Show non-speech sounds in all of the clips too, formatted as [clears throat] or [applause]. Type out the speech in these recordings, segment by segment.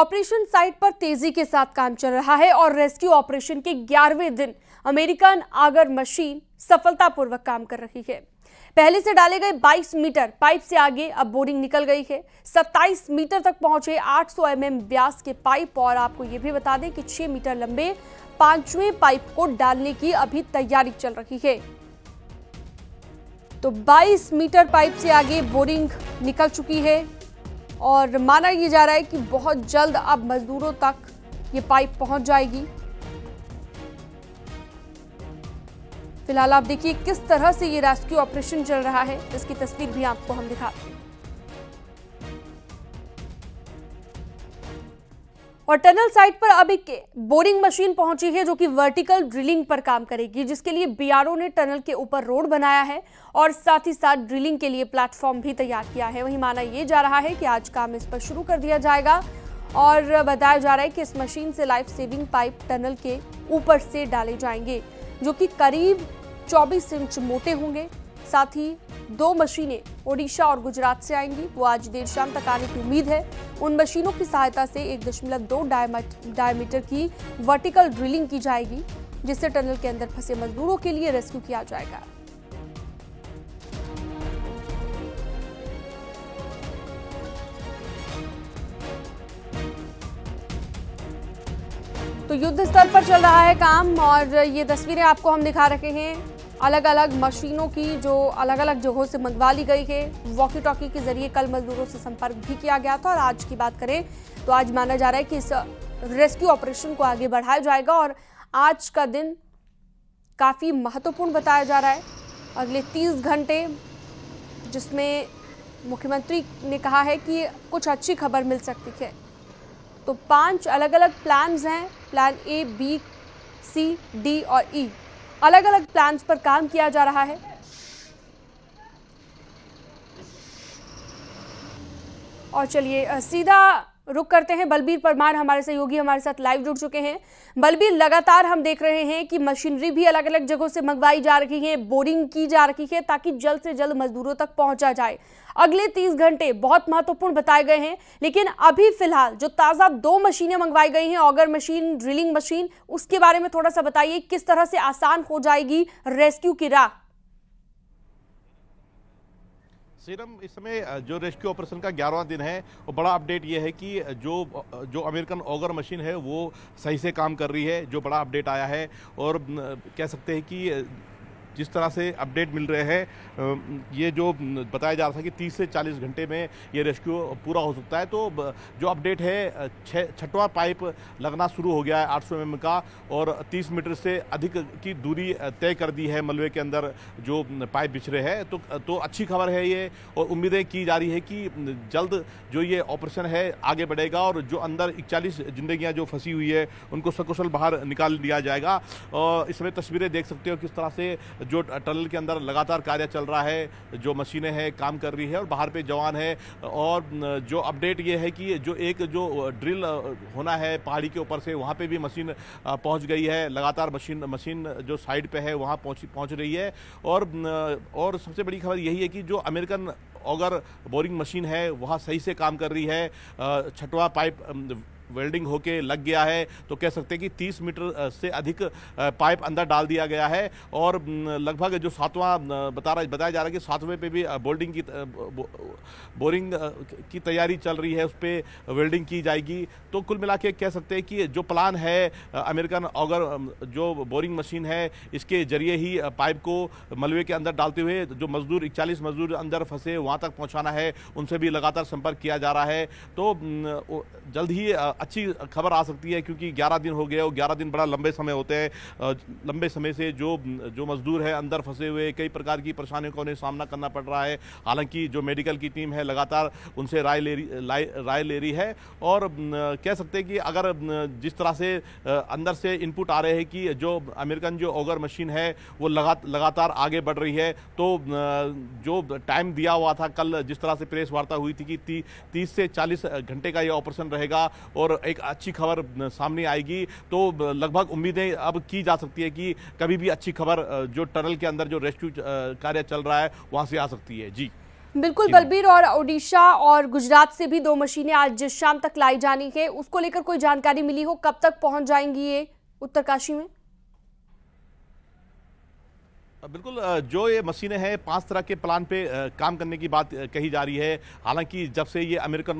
Operation site पर तेजी के साथ काम चल रहा है और रेस्क्यू ऑपरेशन के ग्यारहवें दिन अमेरिकन आगर मशीन सफलतापूर्वक काम कर रही है पहले से डाले गए 22 मीटर पाइप से आगे अब बोरिंग निकल गई है 27 मीटर तक पहुंचे 800 सौ mm व्यास के पाइप और आपको यह भी बता दें कि 6 मीटर लंबे पांचवें पाइप को डालने की अभी तैयारी चल रही है तो 22 मीटर पाइप से आगे बोरिंग निकल चुकी है और माना यह जा रहा है कि बहुत जल्द अब मजदूरों तक ये पाइप पहुंच जाएगी फिलहाल आप देखिए किस तरह से ये रेस्क्यू ऑपरेशन चल रहा है इसकी तस्वीर भी आपको हम दिखाते हैं और टनल साइट पर अब एक बोरिंग मशीन पहुंची है जो कि वर्टिकल ड्रिलिंग पर काम करेगी जिसके लिए बीआरओ ने टनल के ऊपर रोड बनाया है और साथ ही साथ ड्रिलिंग के लिए प्लेटफॉर्म भी तैयार किया है वहीं माना यह जा रहा है कि आज काम इस पर शुरू कर दिया जाएगा और बताया जा रहा है कि इस मशीन से लाइफ सेविंग पाइप टनल के ऊपर से डाले जाएंगे जो कि करीब चौबीस इंच मोटे होंगे साथ ही दो मशीनें ओडिशा और गुजरात से आएंगी वो आज देर शाम तक आने की उम्मीद है उन मशीनों की सहायता से एक दशमलव दो डायमीटर की वर्टिकल ड्रिलिंग की जाएगी जिससे टनल के अंदर फंसे मजदूरों के लिए रेस्क्यू किया जाएगा तो युद्ध स्तर पर चल रहा है काम और ये तस्वीरें आपको हम दिखा रहे हैं अलग अलग मशीनों की जो अलग अलग जगहों से मंगवा ली गई है वॉकी टॉकी के जरिए कल मजदूरों से संपर्क भी किया गया था और आज की बात करें तो आज माना जा रहा है कि इस रेस्क्यू ऑपरेशन को आगे बढ़ाया जाएगा और आज का दिन काफ़ी महत्वपूर्ण बताया जा रहा है अगले तीस घंटे जिसमें मुख्यमंत्री ने कहा है कि कुछ अच्छी खबर मिल सकती है तो पांच अलग अलग प्लान्स हैं plan A B C D और ई e. अलग अलग प्लान्स पर काम किया जा रहा है और चलिए सीधा रुक करते हैं बलबीर परमार हमारे सहयोगी हमारे साथ लाइव जुड़ चुके हैं बलबीर लगातार हम देख रहे हैं कि मशीनरी भी अलग अलग जगहों से मंगवाई जा रही है बोरिंग की जा रही है ताकि जल्द से जल्द मजदूरों तक पहुंचा जाए अगले तीस घंटे बहुत महत्वपूर्ण बताए गए हैं लेकिन अभी फिलहाल जो ताज़ा दो मशीनें मंगवाई गई हैं ऑगर मशीन ड्रिलिंग मशीन उसके बारे में थोड़ा सा बताइए किस तरह से आसान हो जाएगी रेस्क्यू की राह सीरम इस समय जो रेस्क्यू ऑपरेशन का ग्यारहवा दिन है और बड़ा अपडेट ये है कि जो जो अमेरिकन ऑगर मशीन है वो सही से काम कर रही है जो बड़ा अपडेट आया है और कह सकते हैं कि जिस तरह से अपडेट मिल रहे हैं ये जो बताया जा रहा था कि 30 से 40 घंटे में ये रेस्क्यू पूरा हो सकता है तो जो अपडेट है छठवा पाइप लगना शुरू हो गया है 800 एम का और 30 मीटर से अधिक की दूरी तय कर दी है मलबे के अंदर जो पाइप बिछ रहे हैं तो तो अच्छी खबर है ये और उम्मीदें की जा रही है कि जल्द जो ये ऑपरेशन है आगे बढ़ेगा और जो अंदर इकचालीस जिंदगियाँ जो फंसी हुई है उनको सकुशल बाहर निकाल दिया जाएगा और इसमें तस्वीरें देख सकते हो किस तरह से जो टनल के अंदर लगातार कार्य चल रहा है जो मशीनें हैं काम कर रही है और बाहर पे जवान है और जो अपडेट ये है कि जो एक जो ड्रिल होना है पहाड़ी के ऊपर से वहाँ पे भी मशीन पहुँच गई है लगातार मशीन मशीन जो साइड पे है वहाँ पहुँच पहुँच रही है और और सबसे बड़ी खबर यही है कि जो अमेरिकन अगर बोरिंग मशीन है वहाँ सही से काम कर रही है छठवा पाइप वेल्डिंग होके लग गया है तो कह सकते हैं कि तीस मीटर से अधिक पाइप अंदर डाल दिया गया है और लगभग जो सातवां बता रहा बताया जा रहा है कि सातवें पे भी बोल्डिंग की बोरिंग की तैयारी चल रही है उस पर वेल्डिंग की जाएगी तो कुल मिला के कह सकते हैं कि जो प्लान है अमेरिकन ऑगर जो बोरिंग मशीन है इसके जरिए ही पाइप को मलबे के अंदर डालते हुए जो मजदूर इकचालीस मजदूर अंदर फंसे वहाँ तक पहुँचाना है उनसे भी लगातार संपर्क किया जा रहा है तो जल्द ही अच्छी खबर आ सकती है क्योंकि 11 दिन हो गए और 11 दिन बड़ा लंबे समय होते हैं लंबे समय से जो जो मजदूर है अंदर फंसे हुए कई प्रकार की परेशानियों का उन्हें सामना करना पड़ रहा है हालांकि जो मेडिकल की टीम है लगातार उनसे राय ले रही राय ले रही है और कह सकते हैं कि अगर जिस तरह से अंदर से इनपुट आ रहे हैं कि जो अमेरिकन जो ओगर मशीन है वो लगा लगातार आगे बढ़ रही है तो जो टाइम दिया हुआ था कल जिस तरह से प्रेस वार्ता हुई थी कि तीस से चालीस घंटे का ये ऑपरेशन रहेगा और और एक अच्छी खबर सामने आएगी तो लगभग उम्मीदें अब की जा सकती है कि कभी भी अच्छी खबर जो टनल के अंदर जो रेस्क्यू कार्य चल रहा है वहाँ से आ सकती है जी बिल्कुल बलबीर और ओडिशा और गुजरात से भी दो मशीनें आज शाम तक लाई जानी है उसको लेकर कोई जानकारी मिली हो कब तक पहुंच जाएंगी ये उत्तरकाशी में बिल्कुल जो ये मशीनें हैं पांच तरह के प्लान पे काम करने की बात कही जा रही है हालांकि जब से ये अमेरिकन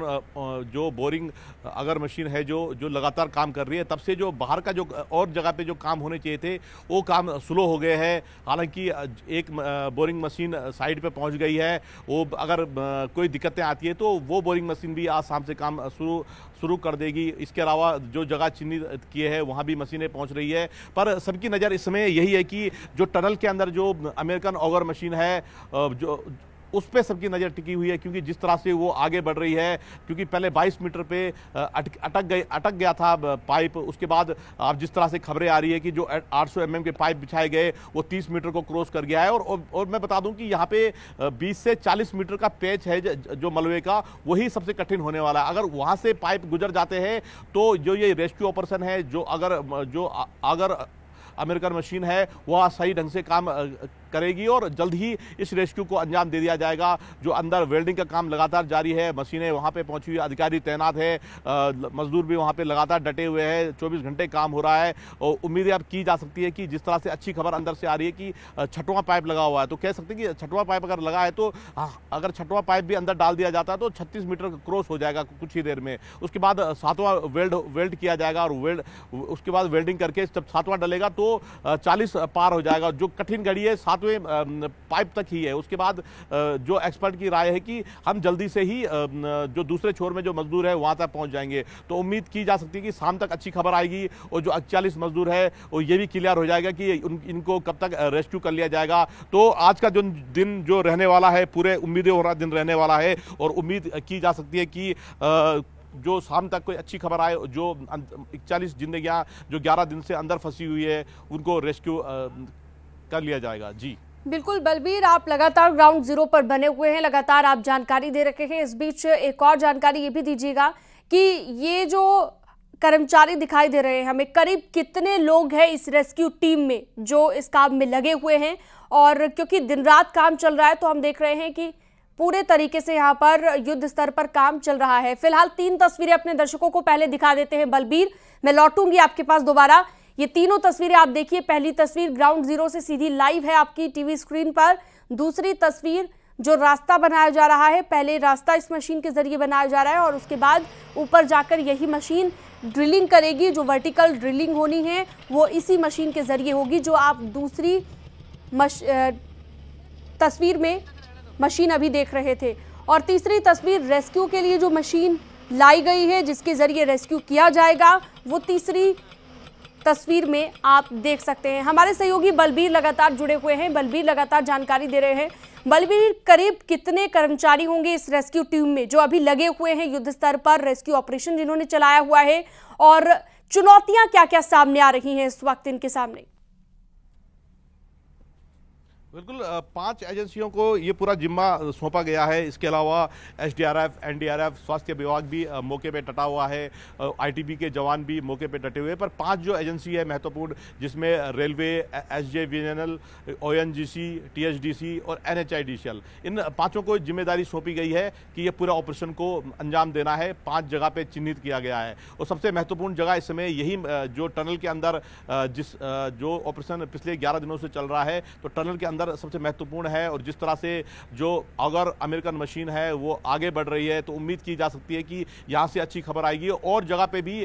जो बोरिंग अगर मशीन है जो जो लगातार काम कर रही है तब से जो बाहर का जो और जगह पे जो काम होने चाहिए थे वो काम स्लो हो गए हैं हालांकि एक बोरिंग मशीन साइड पे पहुंच गई है वो अगर कोई दिक्कतें आती है तो वो बोरिंग मशीन भी आज शाम से काम शुरू शुरू कर देगी इसके अलावा जो जगह चिन्हित किए हैं वहाँ भी मशीनें पहुँच रही है पर सबकी नज़र इसमें यही है कि जो टनल के अंदर जो अमेरिकन ऑगर मशीन है जो उस पर सबकी नज़र टिकी हुई है क्योंकि जिस तरह से वो आगे बढ़ रही है क्योंकि पहले 22 मीटर पे अटक अटक गए अटक गया था पाइप उसके बाद आप जिस तरह से खबरें आ रही है कि जो 800 सौ mm के पाइप बिछाए गए वो 30 मीटर को क्रॉस कर गया है और और, और मैं बता दूं कि यहाँ पे 20 से 40 मीटर का पेच है जो मलबे का वही सबसे कठिन होने वाला है अगर वहाँ से पाइप गुजर जाते हैं तो जो ये रेस्क्यू ऑपरेशन है जो अगर जो अगर अमेरिकन मशीन है वह सही ढंग से काम करेगी और जल्द ही इस रेस्क्यू को अंजाम दे दिया जाएगा जो अंदर वेल्डिंग का काम लगातार जारी है मशीनें वहाँ पर पहुँची हुई अधिकारी तैनात है मजदूर भी वहाँ पर लगातार डटे हुए हैं चौबीस घंटे काम हो रहा है और उम्मीदें अब की जा सकती है कि जिस तरह से अच्छी खबर अंदर से आ रही है कि छठवां पाइप लगा हुआ है तो कह सकते हैं कि छठवां पाइप अगर लगा है तो हाँ, अगर छठवां पाइप भी अंदर डाल दिया जाता है तो छत्तीस मीटर क्रॉस हो जाएगा कुछ ही देर में उसके बाद सातवां वेल्ड वेल्ड किया जाएगा और वेल्ड उसके बाद वेल्डिंग करके जब सातवां डलेगा तो चालीस पार हो जाएगा जो कठिन घड़ी है सात सातवें तो पाइप तक ही है उसके बाद जो एक्सपर्ट की राय है कि हम जल्दी से ही जो दूसरे छोर में जो मजदूर है वहाँ तक पहुँच जाएंगे तो उम्मीद की जा सकती है कि शाम तक अच्छी खबर आएगी और जो अड़चालीस मजदूर है वो ये भी क्लियर हो जाएगा कि इनको कब तक रेस्क्यू कर लिया जाएगा तो आज का जो दिन जो रहने वाला है पूरे उम्मीदें हो रहा दिन रहने वाला है और उम्मीद की जा सकती है कि जो शाम तक कोई अच्छी खबर आए जो अं, इकतालीस जिंदगियां जो ग्यारह दिन से अंदर फंसी हुई है उनको रेस्क्यू आ, कर लिया जाएगा जी बिल्कुल बलबीर आप लगातार ग्राउंड जीरो पर बने हुए हैं लगातार आप जानकारी दे रखे हैं इस बीच एक और जानकारी ये भी दीजिएगा कि ये जो कर्मचारी दिखाई दे रहे हैं हमें करीब कितने लोग हैं इस रेस्क्यू टीम में जो इस काम में लगे हुए हैं और क्योंकि दिन रात काम चल रहा है तो हम देख रहे हैं कि पूरे तरीके से यहाँ पर युद्ध स्तर पर काम चल रहा है फिलहाल तीन तस्वीरें अपने दर्शकों को पहले दिखा देते हैं बलबीर मैं लौटूंगी आपके पास दोबारा ये तीनों तस्वीरें आप देखिए पहली तस्वीर ग्राउंड जीरो से सीधी लाइव है आपकी टीवी स्क्रीन पर दूसरी तस्वीर जो रास्ता बनाया जा रहा है पहले रास्ता इस मशीन के ज़रिए बनाया जा रहा है और उसके बाद ऊपर जाकर यही मशीन ड्रिलिंग करेगी जो वर्टिकल ड्रिलिंग होनी है वो इसी मशीन के ज़रिए होगी जो आप दूसरी मश तस्वीर में मशीन अभी देख रहे थे और तीसरी तस्वीर रेस्क्यू के लिए जो मशीन लाई गई है जिसके ज़रिए रेस्क्यू किया जाएगा वो तीसरी तस्वीर में आप देख सकते हैं हमारे सहयोगी बलबीर लगातार जुड़े हुए हैं बलबीर लगातार जानकारी दे रहे हैं बलबीर करीब कितने कर्मचारी होंगे इस रेस्क्यू टीम में जो अभी लगे हुए हैं युद्ध स्तर पर रेस्क्यू ऑपरेशन जिन्होंने चलाया हुआ है और चुनौतियां क्या क्या सामने आ रही हैं इस वक्त इनके सामने बिल्कुल पांच एजेंसियों को ये पूरा जिम्मा सौंपा गया है इसके अलावा एसडीआरएफ एनडीआरएफ स्वास्थ्य विभाग भी मौके पे डटा हुआ है आईटीबी के जवान भी मौके पे डटे हुए हैं पर पांच जो एजेंसी है महत्वपूर्ण जिसमें railway S J V N L O N G C T H D C और N H I D C L इन पाँचों को जिम्मेदारी सौंपी गई है कि ये पूरा ऑपरेशन को अंजाम देना है पाँच जगह पर चिन्हित किया गया है और सबसे महत्वपूर्ण जगह इस समय यही जो टनल के अंदर जिस जो ऑपरेशन पिछले ग्यारह दिनों से चल रहा है तो टनल के अंदर अंदर सबसे महत्वपूर्ण है और जिस तरह से जो अगर अमेरिकन मशीन है वो आगे बढ़ रही है तो उम्मीद की जा सकती है कि यहाँ से अच्छी खबर आएगी और जगह पे भी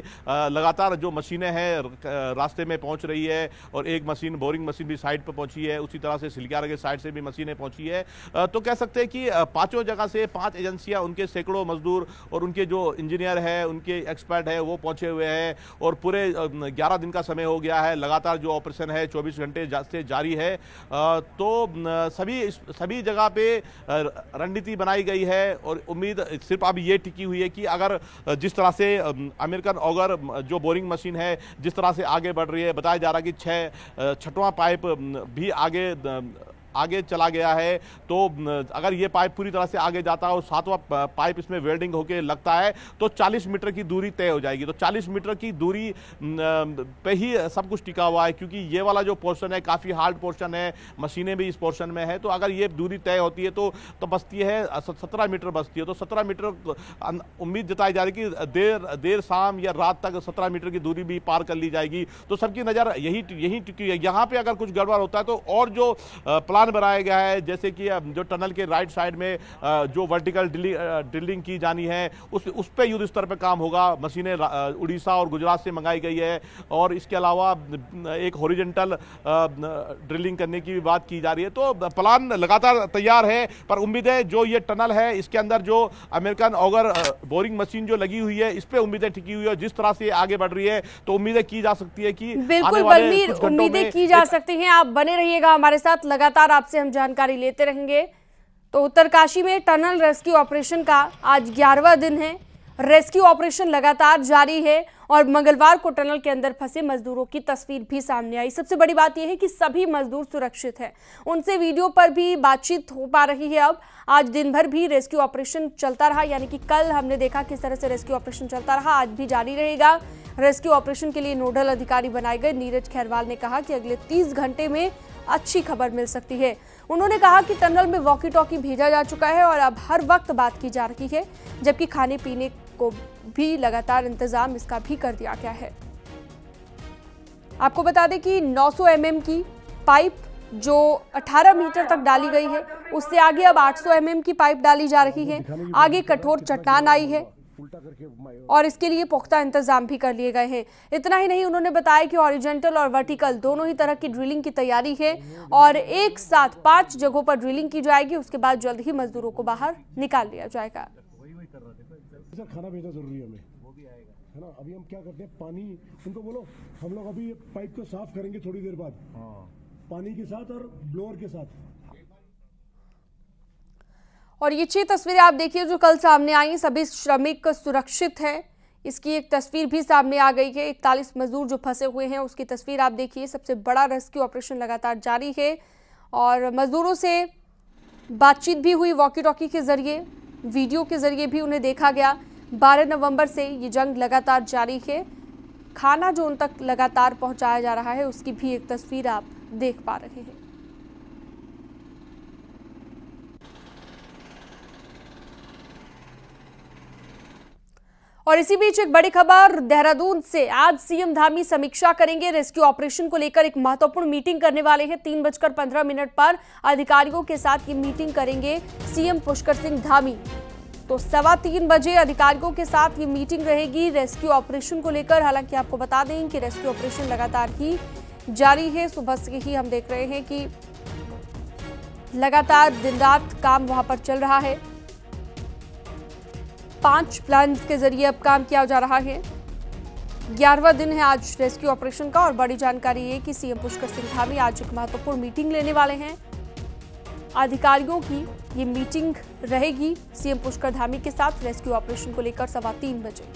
लगातार जो मशीनें हैं रास्ते में पहुँच रही है और एक मशीन बोरिंग मशीन भी साइड पर पहुँची है उसी तरह से सिलग्यार के साइड से भी मशीनें पहुँची है तो कह सकते हैं कि पाँचों जगह से पाँच एजेंसियाँ उनके सैकड़ों मजदूर और उनके जो इंजीनियर है उनके एक्सपर्ट है वो पहुँचे हुए हैं और पूरे ग्यारह दिन का समय हो गया है लगातार जो ऑपरेशन है चौबीस घंटे से जारी है तो सभी सभी जगह पे रणनीति बनाई गई है और उम्मीद सिर्फ अब ये टिकी हुई है कि अगर जिस तरह से अमेरिकन ऑगर जो बोरिंग मशीन है जिस तरह से आगे बढ़ रही है बताया जा रहा है कि छः छठवां पाइप भी आगे आगे चला गया है तो अगर ये पाइप पूरी तरह से आगे जाता है और सातवां पाइप इसमें वेल्डिंग होकर लगता है तो 40 मीटर की दूरी तय हो जाएगी तो 40 मीटर की दूरी पे ही सब कुछ टिका हुआ है क्योंकि ये वाला जो पोर्शन है काफ़ी हार्ड पोर्शन है मशीनें भी इस पोर्शन में है तो अगर ये दूरी तय होती है तो, तो बचती है सत्रह मीटर बस्ती है तो सत्रह मीटर उम्मीद जताई जा रही कि देर देर शाम या रात तक सत्रह मीटर की दूरी भी पार कर ली जाएगी तो सबकी नज़र यही यही यहाँ पर अगर कुछ गड़बड़ होता है तो और जो प्लान निशान बनाया गया है जैसे कि जो टनल के राइट साइड में जो वर्टिकल ड्रिलिंग की जानी है उस उस पर युद्ध स्तर पर काम होगा मशीनें उड़ीसा और गुजरात से मंगाई गई है और इसके अलावा एक होरिजेंटल ड्रिलिंग करने की भी बात की जा रही है तो प्लान लगातार तैयार है पर उम्मीद है जो ये टनल है इसके अंदर जो अमेरिकन ऑगर बोरिंग मशीन जो लगी हुई है इस पर उम्मीदें टिकी हुई है जिस तरह से आगे बढ़ रही है तो उम्मीदें की जा सकती है कि बिल्कुल उम्मीदें की जा सकती हैं आप बने रहिएगा हमारे साथ लगातार आपसे हम जानकारी लेते रहेंगे तो उत्तरकाशी में टनल रेस्क्यू ऑपरेशन का आज ग्यारहवा दिन है रेस्क्यू ऑपरेशन लगातार जारी है और मंगलवार को टनल के अंदर फंसे मजदूरों की तस्वीर भी सामने आई सबसे बड़ी बात यह है कि सभी मजदूर सुरक्षित हैं उनसे वीडियो पर भी बातचीत हो पा रही है अब आज दिन भर भी रेस्क्यू ऑपरेशन चलता रहा यानी कि कल हमने देखा किस तरह से रेस्क्यू ऑपरेशन चलता रहा आज भी जारी रहेगा रेस्क्यू ऑपरेशन के लिए नोडल अधिकारी बनाए गए नीरज खैरवाल ने कहा कि अगले तीस घंटे में अच्छी खबर मिल सकती है उन्होंने कहा कि टनल में वॉकी टॉकी भेजा जा चुका है और अब हर वक्त बात की जा रही है जबकि खाने पीने को भी लगातार इंतजाम इसका भी कर दिया गया है आपको बता दें कि 900 एमएम की पाइप जो 18 मीटर तक डाली गई है उससे आगे अब 800 एमएम की पाइप डाली जा रही है आगे कठोर चट्टान आई है और इसके लिए पुख्ता इंतजाम भी कर लिए गए हैं इतना ही नहीं उन्होंने बताया कि ऑरिजेंटल और वर्टिकल दोनों ही तरह की ड्रिलिंग की तैयारी है और एक साथ पांच जगहों पर ड्रिलिंग की जाएगी उसके बाद जल्द ही मजदूरों को बाहर निकाल लिया जाएगा खाना भेजना जरूरी है हमें वो भी आएगा है ना अभी हम क्या करते हैं पानी उनको बोलो हम लोग अभी पाइप को साफ करेंगे थोड़ी देर बाद हाँ। पानी के साथ और ब्लोअर के साथ और ये छह तस्वीरें आप देखिए जो कल सामने आई सभी श्रमिक सुरक्षित हैं इसकी एक तस्वीर भी सामने आ गई है इकतालीस मजदूर जो फंसे हुए हैं उसकी तस्वीर आप देखिए सबसे बड़ा रेस्क्यू ऑपरेशन लगातार जारी है और मजदूरों से बातचीत भी हुई वॉकी टॉकी के ज़रिए वीडियो के ज़रिए भी उन्हें देखा गया बारह नवंबर से ये जंग लगातार जारी है खाना जो उन तक लगातार पहुंचाया जा रहा है उसकी भी एक तस्वीर आप देख पा रहे हैं और इसी बीच एक बड़ी खबर देहरादून से आज सीएम धामी समीक्षा करेंगे रेस्क्यू ऑपरेशन को लेकर एक महत्वपूर्ण मीटिंग करने वाले हैं तीन बजकर पंद्रह मिनट पर अधिकारियों के साथ ये मीटिंग करेंगे सीएम पुष्कर सिंह धामी तो सवा तीन बजे अधिकारियों के साथ ये मीटिंग रहेगी रेस्क्यू ऑपरेशन को लेकर हालांकि आपको बता दें कि रेस्क्यू ऑपरेशन लगातार ही जारी है सुबह से ही हम देख रहे हैं कि लगातार दिन रात काम वहां पर चल रहा है पांच प्लान के जरिए अब काम किया जा रहा है ग्यारहवा दिन है आज रेस्क्यू ऑपरेशन का और बड़ी जानकारी ये कि सीएम पुष्कर सिंह धामी आज एक महत्वपूर्ण मीटिंग लेने वाले हैं अधिकारियों की ये मीटिंग रहेगी सीएम पुष्कर धामी के साथ रेस्क्यू ऑपरेशन को लेकर सवा तीन बजे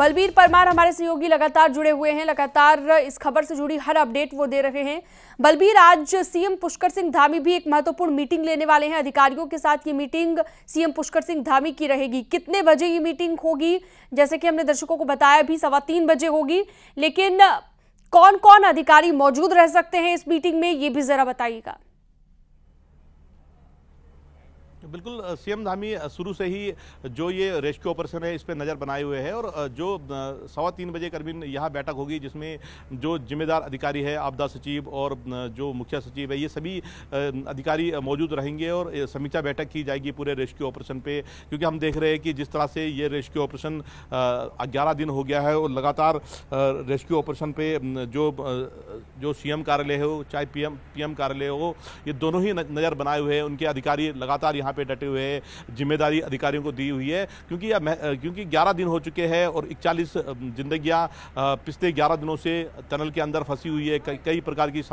बलबीर परमार हमारे सहयोगी लगातार जुड़े हुए हैं लगातार इस खबर से जुड़ी हर अपडेट वो दे रहे हैं बलबीर आज सीएम पुष्कर सिंह धामी भी एक महत्वपूर्ण मीटिंग लेने वाले हैं अधिकारियों के साथ ये मीटिंग सीएम पुष्कर सिंह धामी की रहेगी कितने बजे ये मीटिंग होगी जैसे कि हमने दर्शकों को बताया भी सवा तीन बजे होगी लेकिन कौन कौन अधिकारी मौजूद रह सकते हैं इस मीटिंग में ये भी जरा बताइएगा बिल्कुल सीएम धामी शुरू से ही जो ये रेस्क्यू ऑपरेशन है इस पर नज़र बनाए हुए है और जो सवा तीन बजे करीबन यहाँ बैठक होगी जिसमें जो जिम्मेदार अधिकारी है आपदा सचिव और जो मुखिया सचिव है ये सभी अधिकारी मौजूद रहेंगे और समीक्षा बैठक की जाएगी पूरे रेस्क्यू ऑपरेशन पर क्योंकि हम देख रहे हैं कि जिस तरह से ये रेस्क्यू ऑपरेशन ग्यारह दिन हो गया है और लगातार रेस्क्यू ऑपरेशन पर जो जो सी कार्यालय हो चाहे पी एम कार्यालय हो ये दोनों ही नज़र बनाए हुए हैं उनके अधिकारी लगातार यहाँ पे डटे हुए हैं जिम्मेदारी अधिकारियों को दी हुई है क्योंकि क्योंकि 11 दिन हो चुके हैं और इकतालीस जिंदगियां पिछले 11 दिनों से टनल के अंदर फंसी हुई है कई प्रकार की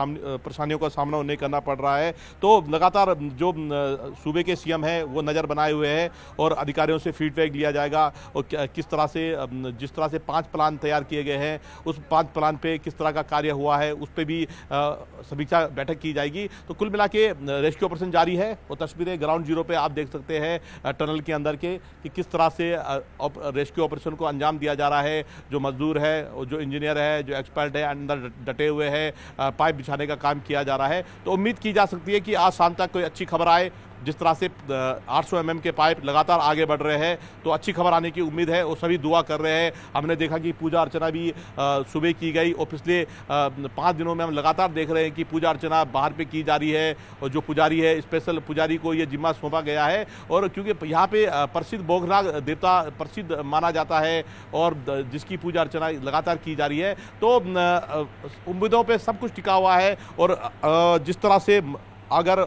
परेशानियों का सामना उन्हें करना पड़ रहा है तो लगातार जो सूबे के सीएम हैं वो नज़र बनाए हुए हैं और अधिकारियों से फीडबैक लिया जाएगा और किस तरह से जिस तरह से पाँच प्लान तैयार किए गए हैं उस पाँच प्लान पर किस तरह का कार्य हुआ है उस पर भी समीक्षा बैठक की जाएगी तो कुल मिला के रेस्क्यू ऑपरेशन जारी है और तस्वीरें ग्राउंड जीरो पर में आप देख सकते हैं टनल के अंदर के कि किस तरह से रेस्क्यू ऑपरेशन को अंजाम दिया जा रहा है जो मजदूर है जो इंजीनियर है जो एक्सपर्ट है अंदर डटे हुए हैं पाइप बिछाने का काम किया जा रहा है तो उम्मीद की जा सकती है कि आज शाम तक कोई अच्छी खबर आए जिस तरह से 800 सौ mm के पाइप लगातार आगे बढ़ रहे हैं तो अच्छी खबर आने की उम्मीद है और सभी दुआ कर रहे हैं हमने देखा कि पूजा अर्चना भी सुबह की गई और पिछले पाँच दिनों में हम लगातार देख रहे हैं कि पूजा अर्चना बाहर पे की जा रही है और जो पुजारी है स्पेशल पुजारी को ये जिम्मा सौंपा गया है और क्योंकि यहाँ पर प्रसिद्ध बोघनाग देवता प्रसिद्ध माना जाता है और जिसकी पूजा अर्चना लगातार की जा रही है तो उम्मीदों पर सब कुछ टिका हुआ है और जिस तरह से अगर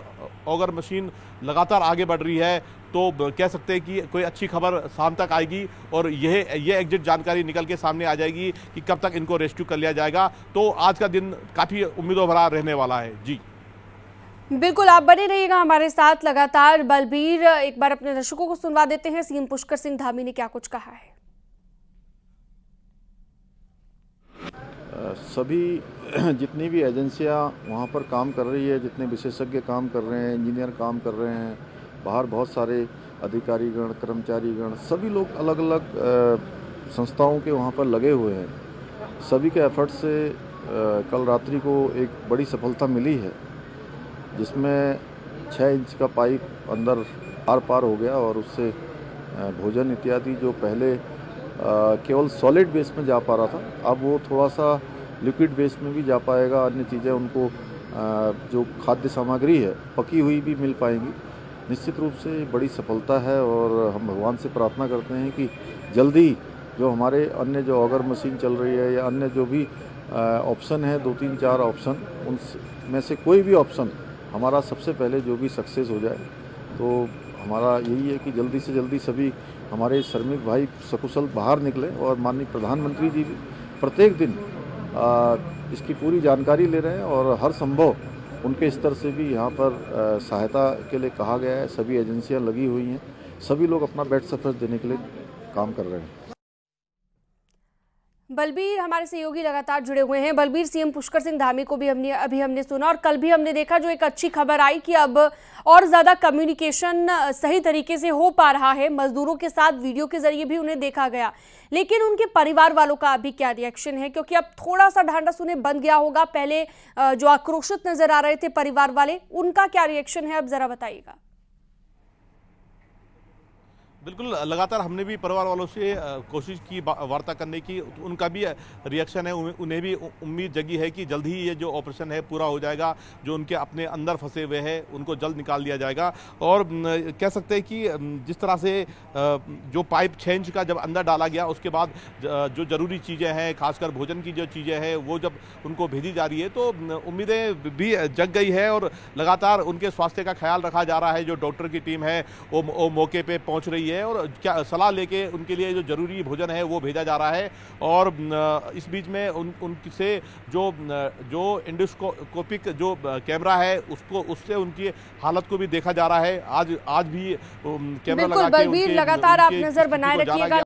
अगर मशीन लगातार आगे बढ़ रही है तो कह सकते हैं कि कोई अच्छी खबर शाम तक आएगी और यह यह एग्जिट जानकारी निकल के सामने आ जाएगी कि कब तक इनको रेस्क्यू कर लिया जाएगा तो आज का दिन काफ़ी उम्मीदों भरा रहने वाला है जी बिल्कुल आप बने रहिएगा हमारे साथ लगातार बलबीर एक बार अपने दर्शकों को सुनवा देते हैं सीएम पुष्कर सिंह धामी ने क्या कुछ कहा है सभी [clears throat] जितनी भी एजेंसियाँ वहाँ पर काम कर रही है जितने विशेषज्ञ काम कर रहे हैं इंजीनियर काम कर रहे हैं बाहर बहुत सारे अधिकारीगण कर्मचारीगण सभी लोग अलग अलग संस्थाओं के वहाँ पर लगे हुए हैं सभी के एफर्ट से कल रात्रि को एक बड़ी सफलता मिली है जिसमें छः इंच का पाइप अंदर आर पार हो गया और उससे भोजन इत्यादि जो पहले केवल सॉलिड बेस में जा पा रहा था अब वो थोड़ा सा लिक्विड बेस में भी जा पाएगा अन्य चीज़ें उनको जो खाद्य सामग्री है पकी हुई भी मिल पाएंगी निश्चित रूप से बड़ी सफलता है और हम भगवान से प्रार्थना करते हैं कि जल्दी जो हमारे अन्य जो ऑगर मशीन चल रही है या अन्य जो भी ऑप्शन है दो तीन चार ऑप्शन उन में से कोई भी ऑप्शन हमारा सबसे पहले जो भी सक्सेस हो जाए तो हमारा यही है कि जल्दी से जल्दी सभी हमारे श्रमिक भाई सकुशल बाहर निकले और माननीय प्रधानमंत्री जी प्रत्येक दिन इसकी पूरी जानकारी ले रहे हैं और हर संभव उनके स्तर से भी यहाँ पर सहायता के लिए कहा गया है सभी एजेंसियाँ लगी हुई हैं सभी लोग अपना बेड सफर देने के लिए काम कर रहे हैं बलबीर हमारे सहयोगी लगातार जुड़े हुए हैं बलबीर सीएम पुष्कर सिंह धामी को भी हमने अभी हमने सुना और कल भी हमने देखा जो एक अच्छी खबर आई कि अब और ज़्यादा कम्युनिकेशन सही तरीके से हो पा रहा है मजदूरों के साथ वीडियो के जरिए भी उन्हें देखा गया लेकिन उनके परिवार वालों का अभी क्या रिएक्शन है क्योंकि अब थोड़ा सा ढांडा उन्हें बंद गया होगा पहले जो आक्रोशित नजर आ रहे थे परिवार वाले उनका क्या रिएक्शन है अब ज़रा बताइएगा बिल्कुल लगातार हमने भी परिवार वालों से कोशिश की वार्ता करने की उनका भी रिएक्शन है उन्हें भी उम्मीद जगी है कि जल्द ही ये जो ऑपरेशन है पूरा हो जाएगा जो उनके अपने अंदर फंसे हुए हैं उनको जल्द निकाल दिया जाएगा और कह सकते हैं कि जिस तरह से जो पाइप छः इंच का जब अंदर डाला गया उसके बाद जो ज़रूरी चीज़ें हैं खासकर भोजन की जो चीज़ें हैं वो जब उनको भेजी जा रही है तो उम्मीदें भी जग गई है और लगातार उनके स्वास्थ्य का ख्याल रखा जा रहा है जो डॉक्टर की टीम है वो मौके पर पहुँच रही है रही है और क्या सलाह लेके उनके लिए जो जरूरी भोजन है वो भेजा जा रहा है और इस बीच में उन उनसे जो जो इंडोस्कोपिक जो कैमरा है उसको उससे उनकी हालत को भी देखा जा रहा है आज आज भी कैमरा लगा लगातार आप नजर बनाए रखिएगा